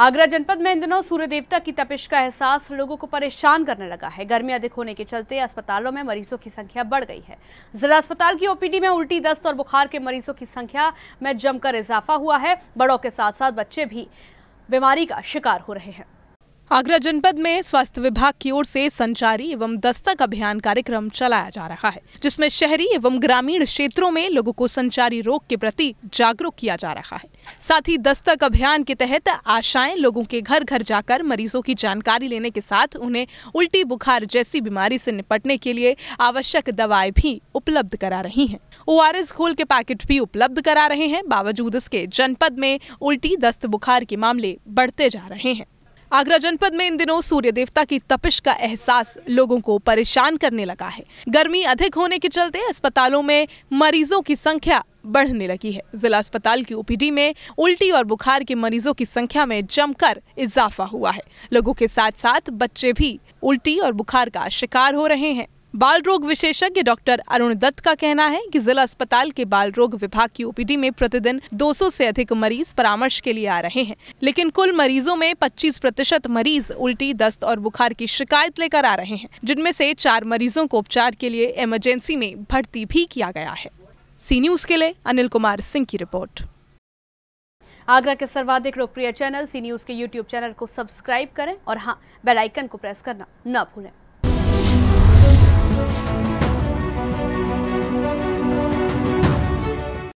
आगरा जनपद में इन दिनों सूर्य देवता की तपिश का एहसास लोगों को परेशान करने लगा है गर्मी अधिक होने के चलते अस्पतालों में मरीजों की संख्या बढ़ गई है जिला अस्पताल की ओपीडी में उल्टी दस्त और बुखार के मरीजों की संख्या में जमकर इजाफा हुआ है बड़ों के साथ साथ बच्चे भी बीमारी का शिकार हो रहे हैं आगरा जनपद में स्वास्थ्य विभाग की ओर से संचारी एवं दस्तक अभियान कार्यक्रम चलाया जा रहा है जिसमें शहरी एवं ग्रामीण क्षेत्रों में लोगों को संचारी रोग के प्रति जागरूक किया जा रहा है साथ ही दस्तक अभियान के तहत आशाएं लोगों के घर घर जाकर मरीजों की जानकारी लेने के साथ उन्हें उल्टी बुखार जैसी बीमारी से निपटने के लिए आवश्यक दवाएं भी उपलब्ध करा रही हैं। ओआरएस घोल के पैकेट भी उपलब्ध करा रहे हैं बावजूद इसके जनपद में उल्टी दस्त बुखार के मामले बढ़ते जा रहे हैं आगरा जनपद में इन दिनों सूर्य देवता की तपिश का एहसास लोगों को परेशान करने लगा है गर्मी अधिक होने के चलते अस्पतालों में मरीजों की संख्या बढ़ने लगी है जिला अस्पताल की ओपीडी में उल्टी और बुखार के मरीजों की संख्या में जमकर इजाफा हुआ है लोगों के साथ साथ बच्चे भी उल्टी और बुखार का शिकार हो रहे हैं बाल रोग विशेषज्ञ डॉक्टर अरुण दत्त का कहना है कि जिला अस्पताल के बाल रोग विभाग की ओपीडी में प्रतिदिन 200 से अधिक मरीज परामर्श के लिए आ रहे हैं लेकिन कुल मरीजों में 25 प्रतिशत मरीज उल्टी दस्त और बुखार की शिकायत लेकर आ रहे हैं जिनमें से चार मरीजों को उपचार के लिए इमरजेंसी में भर्ती भी किया गया है सी न्यूज के लिए अनिल कुमार सिंह की रिपोर्ट आगरा के सर्वाधिक लोकप्रिय चैनल सी न्यूज के यूट्यूब चैनल को सब्सक्राइब करें और हाँ बेलाइकन को प्रेस करना न भूलें thank you